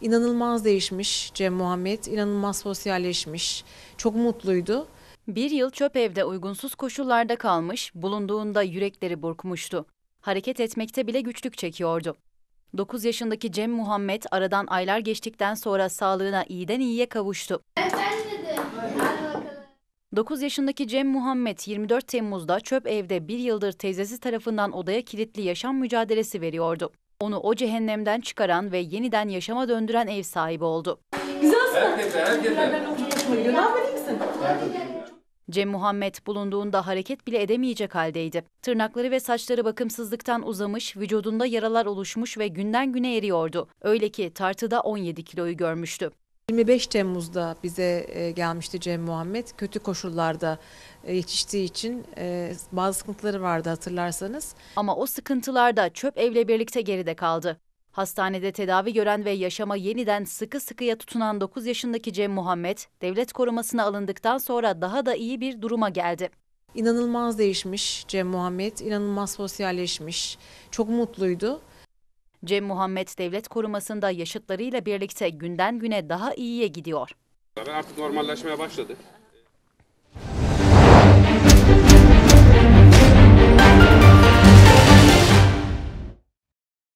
İnanılmaz değişmiş Cem Muhammed, inanılmaz sosyalleşmiş, çok mutluydu. Bir yıl çöp evde uygunsuz koşullarda kalmış, bulunduğunda yürekleri burkmuştu. Hareket etmekte bile güçlük çekiyordu. 9 yaşındaki Cem Muhammed aradan aylar geçtikten sonra sağlığına iyiden iyiye kavuştu. Ben, 9 yaşındaki Cem Muhammed 24 Temmuz'da çöp evde bir yıldır teyzesi tarafından odaya kilitli yaşam mücadelesi veriyordu. Onu o cehennemden çıkaran ve yeniden yaşama döndüren ev sahibi oldu. Güzelsin. Herkese, herkese. Cem Muhammed bulunduğunda hareket bile edemeyecek haldeydi. Tırnakları ve saçları bakımsızlıktan uzamış, vücudunda yaralar oluşmuş ve günden güne eriyordu. Öyle ki tartıda 17 kiloyu görmüştü. 25 Temmuz'da bize e, gelmişti Cem Muhammed. Kötü koşullarda e, yetiştiği için e, bazı sıkıntıları vardı hatırlarsanız. Ama o sıkıntılarda çöp evle birlikte geride kaldı. Hastanede tedavi gören ve yaşama yeniden sıkı sıkıya tutunan 9 yaşındaki Cem Muhammed, devlet korumasına alındıktan sonra daha da iyi bir duruma geldi. İnanılmaz değişmiş Cem Muhammed, inanılmaz sosyalleşmiş, çok mutluydu. Cem Muhammed Devlet Koruması'nda yaşıtlarıyla birlikte günden güne daha iyiye gidiyor. Artık normalleşmeye başladı.